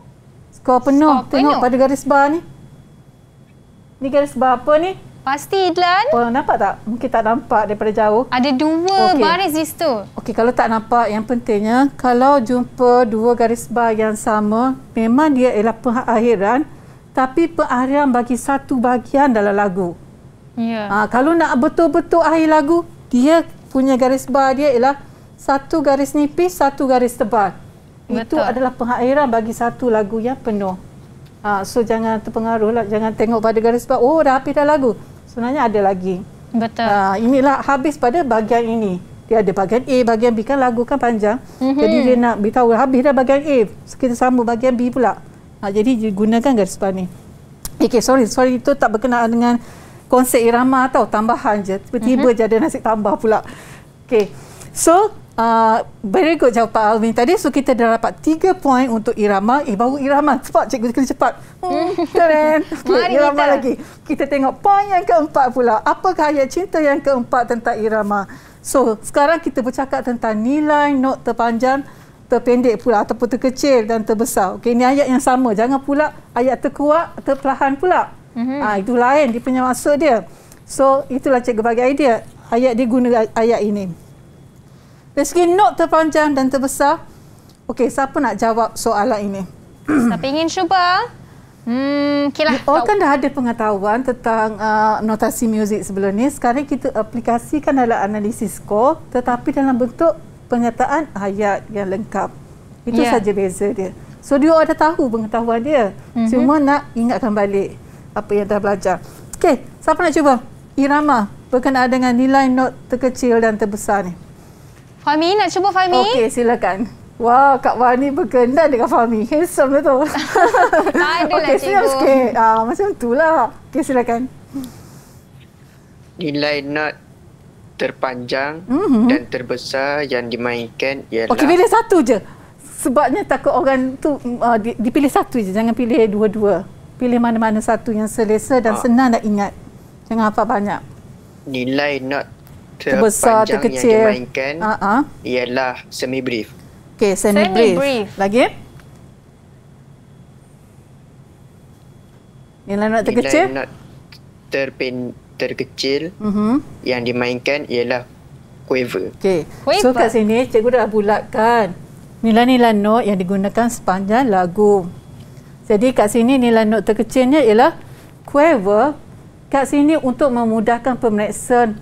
Skor penuh. Skor Tengok penuh. pada garis bar ni. Ni garis bar apa ni? Pasti Idlan. Oh, nampak tak? Mungkin tak nampak daripada jauh. Ada dua okay. baris di situ. Okey, kalau tak nampak yang pentingnya, kalau jumpa dua garis bar yang sama, memang dia ialah pengakhiran tapi pengakhiran bagi satu bahagian dalam lagu. Yeah. Ha, kalau nak betul-betul akhir lagu, dia punya garis bar dia ialah satu garis nipis, satu garis tebal. Betul. Itu adalah pengakhiran bagi satu lagu yang penuh. Ha, so jangan terpengaruh lah. Jangan tengok pada garis bar. Oh dah habis dah lagu sebenarnya ada lagi. Betul. Uh, inilah habis pada bahagian ini. Dia ada bahagian A, bahagian B kan lagu kan panjang. Mm-hmm. Jadi dia nak beritahu habis dah bahagian A. Kita sambung bahagian B pula. Ha, jadi dia gunakan garis depan ni. Okay, sorry. Sorry itu tak berkenaan dengan konsep irama tau. Tambahan je. Tiba-tiba mm-hmm. je ada nasib tambah pula. Okay. So, very ah, good jawapan Alvin tadi. So kita dah dapat 3 point untuk Irama. Eh baru Irama. Cepat cikgu kena cepat. Hmm, keren. Okay, Mari Irama kita. lagi. Kita tengok point yang keempat pula. Apa kaya cinta yang keempat tentang Irama? So sekarang kita bercakap tentang nilai not terpanjang terpendek pula ataupun terkecil dan terbesar. Okay, ini ayat yang sama. Jangan pula ayat terkuat, terperlahan pula. Mm-hmm. Ha, itu lain dia punya maksud dia. So, itulah cikgu bagi idea. Ayat dia guna ayat ini. Dari segi nok terpanjang dan terbesar. Okey, siapa nak jawab soalan ini? Siapa ingin cuba? Hmm, okeylah. Ya, oh, kan dah ada pengetahuan tentang uh, notasi muzik sebelum ni. Sekarang kita aplikasikan dalam analisis skor tetapi dalam bentuk pengetahuan ayat yang lengkap. Itu yeah. saja beza dia. So, dia ada tahu pengetahuan dia. Mm-hmm. Cuma nak ingatkan balik apa yang dah belajar. Okey, siapa nak cuba? Irama berkenaan dengan nilai not terkecil dan terbesar ni. Fahmi, nak cuba Fahmi? Okey, silakan. Wah, Kak Wani berkenan dengan Fahmi. Handsome tu. tak ada okay, lah, cikgu. Okey, sikit. Ah, macam tu lah. Okey, silakan. Nilai not terpanjang mm-hmm. dan terbesar yang dimainkan ialah... Okey, pilih satu je. Sebabnya takut orang tu uh, dipilih satu je. Jangan pilih dua-dua. Pilih mana-mana satu yang selesa dan ha. senang nak ingat. Jangan apa banyak. Nilai not sepanjang atau kecil. yang dia uh-huh. ialah semi brief. Okay, semi brief. Lagi? Nilai not terkecil? Nilai not terpin, terkecil uh-huh. yang dimainkan ialah quaver. Okay. So kat sini cikgu dah bulatkan nilai-nilai not yang digunakan sepanjang lagu. Jadi kat sini nilai not terkecilnya ialah quaver. Kat sini untuk memudahkan pemeriksaan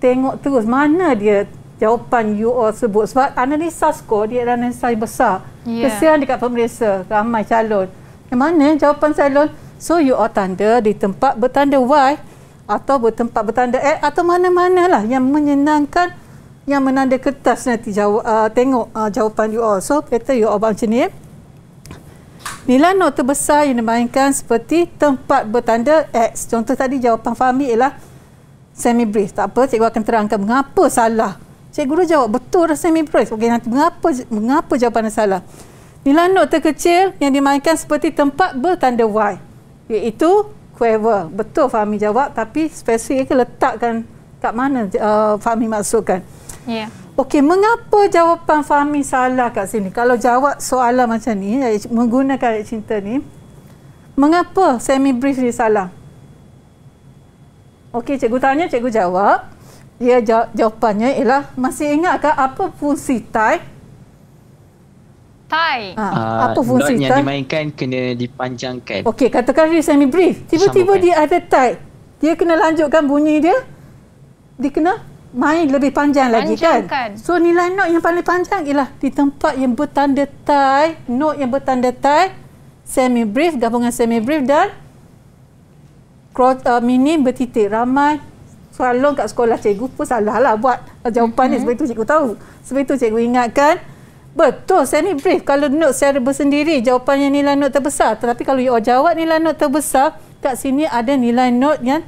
tengok terus mana dia jawapan you all sebut sebab analisa skor dia adalah analisa yang besar yeah. kesian dekat pemeriksa ramai calon yang mana jawapan calon so you all tanda di tempat bertanda Y atau tempat bertanda X atau mana-mana lah yang menyenangkan yang menanda kertas nanti jawab, uh, tengok uh, jawapan you all so kata you all macam ni nilai not terbesar yang dimainkan seperti tempat bertanda X contoh tadi jawapan Fahmi ialah semi brief tak apa cikgu akan terangkan mengapa salah cikgu guru jawab betul semi brief. okey nanti mengapa mengapa jawapan salah nilai note terkecil yang dimainkan seperti tempat bertanda y iaitu quaver betul Fahmi jawab tapi spesifik ke letakkan kat mana uh, Fahmi maksudkan ya yeah. Okey, mengapa jawapan Fahmi salah kat sini? Kalau jawab soalan macam ni, menggunakan cinta ni, mengapa semi brief ni salah? Okey, cikgu tanya, cikgu jawab. Ya, jawab, jawapannya ialah masih ingatkah apa fungsi tie? Tie. Ha, uh, apa fungsi tie? yang dimainkan kena dipanjangkan. Okey, katakan dia semi brief. Tiba-tiba dia ada tie. Dia kena lanjutkan bunyi dia. Dia kena main lebih panjang lagi kan? So nilai note yang paling panjang ialah di tempat yang bertanda tie, note yang bertanda tie, semi brief, gabungan semi brief dan cross, uh, minim bertitik ramai soalan kat sekolah cikgu pun salah lah buat uh, jawapan mm-hmm. ni mhm. sebab itu cikgu tahu sebab itu cikgu ingatkan betul saya ni brief kalau note secara bersendiri jawapannya nilai note terbesar tetapi kalau you all jawab nilai note terbesar kat sini ada nilai note yang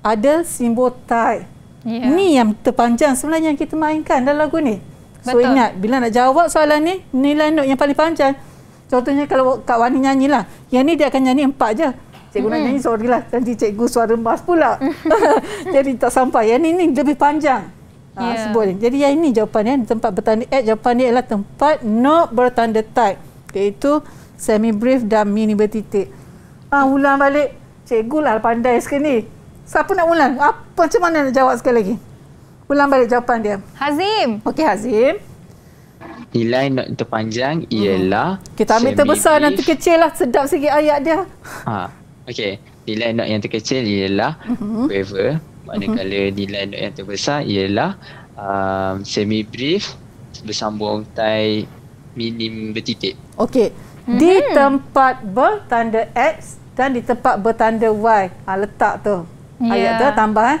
ada simbol tie yeah. ni yang terpanjang sebenarnya yang kita mainkan dalam lagu ni so betul. ingat bila nak jawab soalan ni nilai note yang paling panjang contohnya kalau Kak Wani nyanyilah yang ni dia akan nyanyi empat je Cikgu mm-hmm. nak nyanyi sorry lah Nanti cikgu suara emas pula Jadi tak sampai Yang ini lebih panjang ha, yeah. Sebut Jadi yang ini jawapannya kan, Tempat bertanda At eh, jawapan dia ialah Tempat not bertanda type Iaitu Semi brief dan mini bertitik Ah ha, ulang balik Cikgu lah pandai sekali ni Siapa nak ulang? Apa, macam mana nak jawab sekali lagi? Ulang balik jawapan dia. Hazim. Okey Hazim. Nilai not terpanjang hmm. ialah... Hmm. Kita ambil terbesar nanti kecil lah. Sedap sikit ayat dia. Ha. Okay, nilai not yang terkecil ialah uh-huh. waiver. Mhm. Manakala uh-huh. nilai not yang terbesar ialah um, semi brief bersambung tai minim bertitik. Okay, Uh-huh. Mhm. Di tempat bertanda X dan di tempat bertanda Y. Ha, letak tu. Yeah. Ayat ya. tu tambah eh.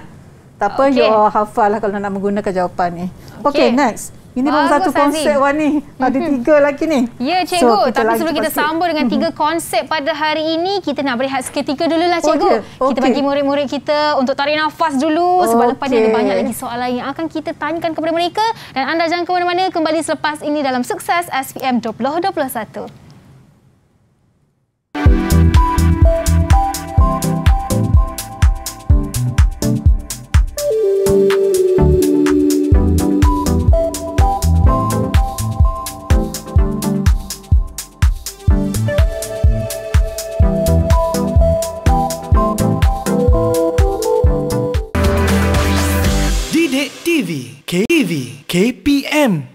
Tak apa, okay. you all hafal lah kalau nak menggunakan jawapan ni. Okey, okay, next. Ini baru satu konsep Sanzi. Wani. Lah ada tiga lagi ni. Ya, cikgu. So, kita Tapi sebelum kita sikit. sambung dengan mhm. tiga konsep pada hari ini, kita nak berehat seketika dululah, oh, cikgu. Okay. Ya. Okay. Kita bagi murid-murid kita untuk tarik nafas dulu sebab okay. lepas ni ada banyak lagi soalan yang akan kita tanyakan kepada mereka dan anda jangan ke mana-mana kembali selepas ini dalam Sukses SPM 2021. KPM.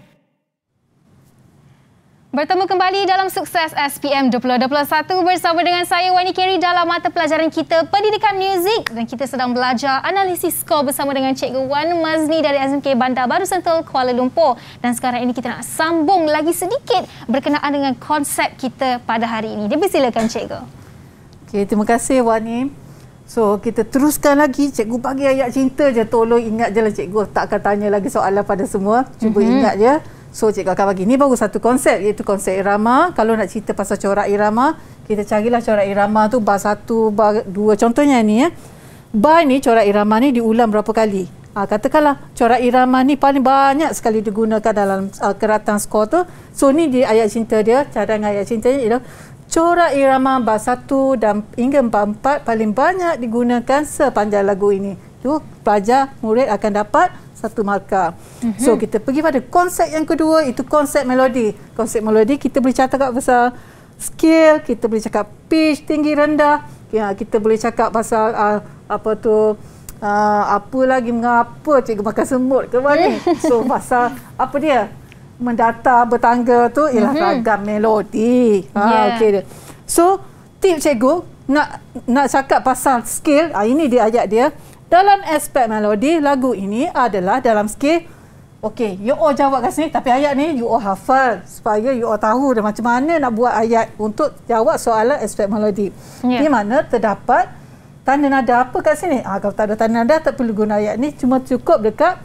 Bertemu kembali dalam sukses SPM 2021 bersama dengan saya Wani Keri dalam mata pelajaran kita Pendidikan Muzik dan kita sedang belajar analisis skor bersama dengan Cikgu Wan Mazni dari SMK Bandar Baru Sentul Kuala Lumpur dan sekarang ini kita nak sambung lagi sedikit berkenaan dengan konsep kita pada hari ini. silakan Cikgu. Okay, terima kasih Wani. So kita teruskan lagi Cikgu bagi ayat cinta je Tolong ingat je lah cikgu Takkan tanya lagi soalan pada semua Cuba mm-hmm. ingat je So cikgu akan bagi Ini baru satu konsep Iaitu konsep irama Kalau nak cerita pasal corak irama Kita carilah corak irama tu Bar satu, bar dua Contohnya ni ya Bar ni corak irama ni diulang berapa kali ha, Katakanlah corak irama ni Paling banyak sekali digunakan dalam uh, ah, keratan skor tu So ni di ayat cinta dia Cadangan ayat cintanya ialah Corak irama bahasa 1 dan hingga 4 paling banyak digunakan sepanjang lagu ini. Tu pelajar murid akan dapat satu markah. Mm-hmm. So kita pergi pada konsep yang kedua itu konsep melodi. Konsep melodi kita boleh cakap kat pasal skill, kita boleh cakap pitch tinggi rendah, ya, kita boleh cakap pasal uh, apa tu uh, apa lagi mengapa cikgu makan semut ke mana. so pasal apa dia? mendata bertangga tu ialah mm-hmm. ragam melodi. Yeah. Ya. okey So tip cikgu nak nak cakap pasal skill, ha, ini dia ajak dia. Dalam aspek melodi lagu ini adalah dalam skill Okey, you all jawab kat sini tapi ayat ni you all hafal supaya you all tahu dah macam mana nak buat ayat untuk jawab soalan aspek melodi. Yeah. Di mana terdapat tanda nada apa kat sini? Ah, kalau tak ada tanda nada tak perlu guna ayat ni cuma cukup dekat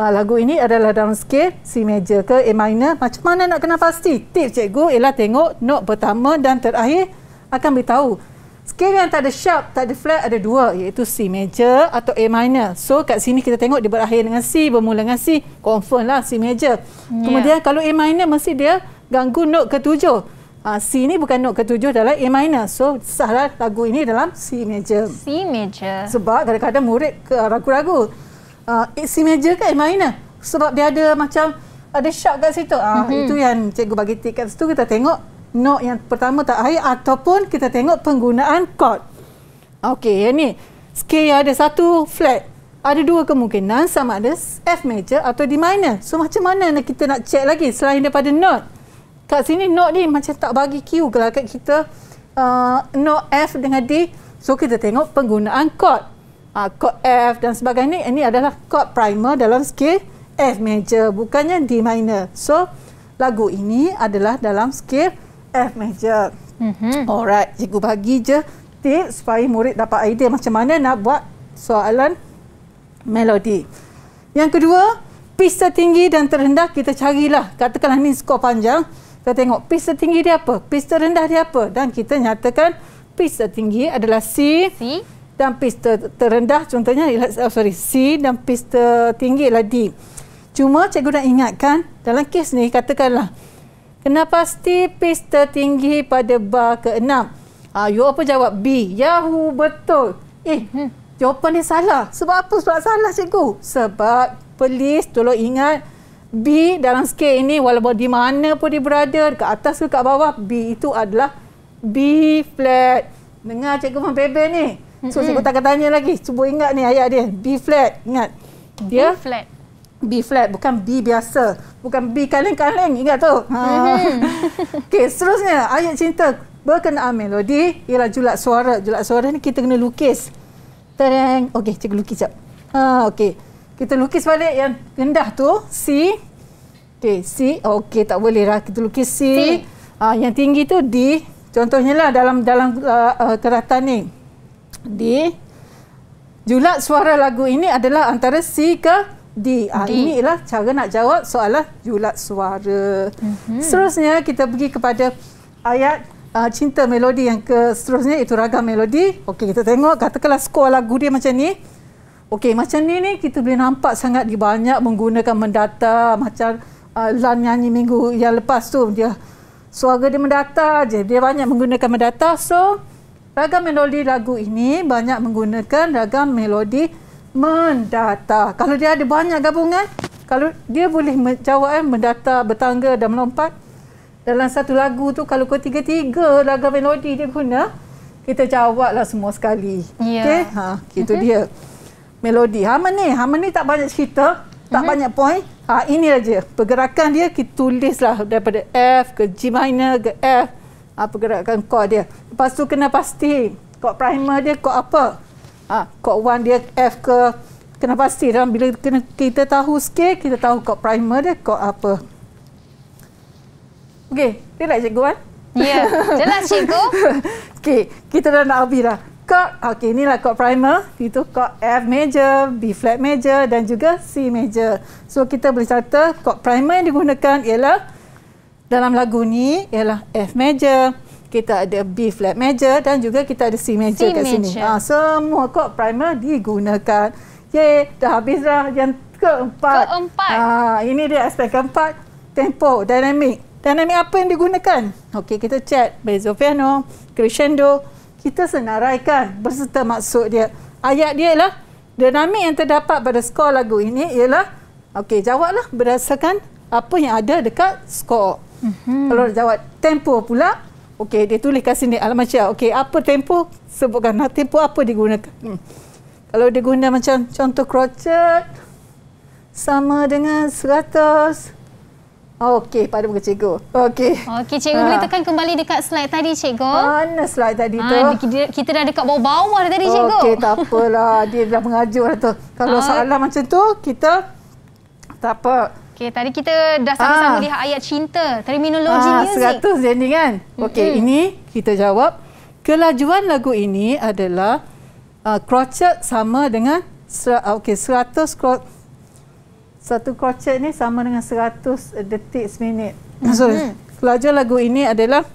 uh, lagu ini adalah dalam scale C major ke A minor. Macam mana nak kenal pasti? Tips cikgu ialah tengok note pertama dan terakhir akan beritahu. Scale yang tak ada sharp, tak ada flat ada dua iaitu C major atau A minor. So kat sini kita tengok dia berakhir dengan C, bermula dengan C. Confirm lah C major. Yeah. Kemudian kalau A minor mesti dia ganggu note ketujuh. Uh, C ni bukan note ketujuh dalam A minor. So sah lagu ini dalam C major. C major. Sebab kadang-kadang murid ragu-ragu uh, si meja kan Marina lah. sebab dia ada macam ada shark kat situ uh, mm-hmm. itu yang cikgu bagi tip kat situ kita tengok note yang pertama tak air ataupun kita tengok penggunaan chord okey yang ni scale ada satu flat ada dua kemungkinan sama ada F major atau D minor so macam mana nak kita nak check lagi selain daripada note kat sini note ni macam tak bagi Q kalau kat kita uh, ah, note F dengan D so kita tengok penggunaan chord uh, ah, chord F dan sebagainya ini adalah chord primer dalam scale F major bukannya D minor. So lagu ini adalah dalam scale F major. Mm-hmm. Alright, cikgu bagi je tip supaya murid dapat idea macam mana nak buat soalan melodi. Yang kedua, pitch tertinggi dan terendah kita carilah. Katakanlah ni skor panjang. Kita tengok pitch tertinggi dia apa, pitch terendah dia apa dan kita nyatakan pitch tertinggi adalah C. C dan pista terendah contohnya ialah oh, sorry C dan pista tinggi ialah D. Cuma cikgu nak ingatkan dalam kes ni katakanlah kenapa pasti pista tinggi pada bar ke-6. Ah, you apa jawab B? Yahoo betul. Eh, hmm, jawapan ni salah. Sebab apa sebab salah cikgu? Sebab please tolong ingat B dalam skill ini walaupun di mana pun dia berada, dekat atas ke dekat bawah, B itu adalah B flat. Dengar cikgu pun bebel ni. So mm-hmm. cikgu takkan tanya lagi. Cuba ingat ni ayat dia. B flat. Ingat. B yeah? flat. B flat. Bukan B biasa. Bukan B kaleng-kaleng. Ingat tu. Ha. Mm-hmm. Okey. Seterusnya. Ayat cinta. Berkenaan melodi. Ialah julat suara. Julat suara ni kita kena lukis. Tereng. okay Cikgu lukis sekejap. Ha, Okey. Kita lukis balik yang rendah tu. C. okay C. okay Tak boleh lah. Kita lukis C. C. Ha, yang tinggi tu D. Contohnya lah dalam, dalam uh, uh, keratan ni. D. Julat suara lagu ini adalah antara C ke D. Ha, ah, D. Ini ialah cara nak jawab soalan julat suara. Mm-hmm. Seterusnya kita pergi kepada ayat uh, cinta melodi yang ke seterusnya itu ragam melodi. Okey kita tengok katakanlah skor lagu dia macam ni. Okey macam ni ni kita boleh nampak sangat dia banyak menggunakan mendata macam uh, Lan nyanyi minggu yang lepas tu dia suara dia mendata je. Dia banyak menggunakan mendata so ragam melodi lagu ini banyak menggunakan ragam melodi mendata. Kalau dia ada banyak gabungan, kalau dia boleh menjawab eh, mendata, bertangga dan melompat dalam satu lagu tu kalau kau tiga-tiga ragam melodi dia guna, kita jawablah semua sekali. Yeah. Okey, ha, gitu mm-hmm. dia. Melodi. Harmony, harmony tak banyak cerita, mm-hmm. tak mhm. banyak point. Ha, ini aja. Pergerakan dia kita tulislah daripada F ke G minor ke F ha, pergerakan core dia. Lepas tu kena pasti core primer dia core apa. Ha, ah, core one dia F ke. Kena pasti dalam bila kena, kita tahu sikit, kita tahu core primer dia core apa. Okey, jelas cikgu kan? Ya, jelas cikgu. Okey, kita dah nak habis dah. Okey, inilah chord primer. Itu chord F major, B flat major dan juga C major. So, kita boleh cerita chord primer yang digunakan ialah dalam lagu ni ialah F major, kita ada B flat major dan juga kita ada C major C kat major. sini. Ah, ha, semua chord primer digunakan. Yeay, dah habis dah yang keempat. Keempat. Ha, ini dia aspek keempat, tempo, dynamic. Dynamic apa yang digunakan? Okey, kita chat mezzo piano, crescendo. Kita senaraikan berserta maksud dia. Ayat dia ialah dynamic yang terdapat pada skor lagu ini ialah okey jawablah berdasarkan apa yang ada dekat skor. Mm-hmm. Kalau dia jawab tempo pula, okey dia tuliskan sini alamatnya. Okey, apa tempo? Sebutkanlah ha, tempo apa digunakan. Hmm. Kalau dia guna macam contoh crochet sama dengan 100 Okey, pada muka cikgu. Okey. Okey, cikgu ha. boleh tekan kembali dekat slide tadi, cikgu. Mana slide tadi ha, tu? Ah, kita dah dekat bawah-bawah tadi, okay, cikgu. Okey, tak apalah. Dia dah mengajuk tu. Kalau ha. Ah. soalan macam tu, kita tak apa. Okey, tadi kita dah sama-sama ah. lihat ayat cinta, terminologi ah, music. 100 ending kan? Okey, mm-hmm. ini kita jawab. Kelajuan lagu ini adalah uh, crochet sama dengan ah, okey, 100 cro- satu crochet ni sama dengan 100 detik seminit. So, mm-hmm. kelajuan lagu ini adalah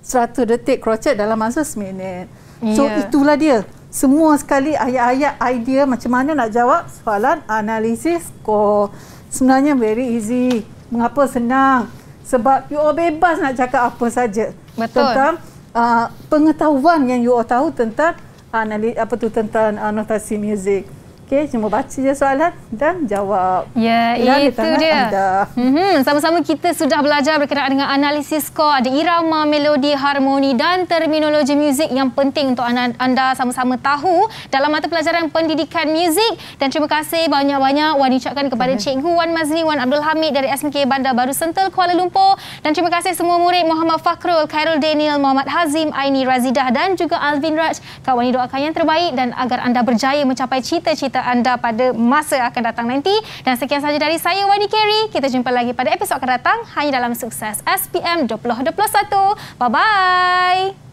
100 detik crochet dalam masa seminit. So, yeah. itulah dia. Semua sekali ayat-ayat idea macam mana nak jawab soalan analisis score sebenarnya very easy. Mengapa senang? Sebab you all bebas nak cakap apa saja Betul. tentang uh, pengetahuan yang you all tahu tentang uh, apa tu tentang uh, notasi music. Okey, cuma baca je soalan dan jawab. Ya, yeah, itu dia. Mm-hmm. Sama-sama kita sudah belajar berkenaan dengan analisis skor, ada irama, melodi, harmoni dan terminologi muzik yang penting untuk anda, sama-sama tahu dalam mata pelajaran pendidikan muzik. Dan terima kasih banyak-banyak Wan ucapkan kepada yeah. Cikgu Wan Mazli, Wan Abdul Hamid dari SMK Bandar Baru Sentul, Kuala Lumpur. Dan terima kasih semua murid Muhammad Fakrul, Khairul Daniel, Muhammad Hazim, Aini Razidah dan juga Alvin Raj. Kawan doakan yang terbaik dan agar anda berjaya mencapai cita-cita kata anda pada masa akan datang nanti. Dan sekian sahaja dari saya, Wani Carey. Kita jumpa lagi pada episod akan datang hanya dalam Sukses SPM 2021. Bye-bye.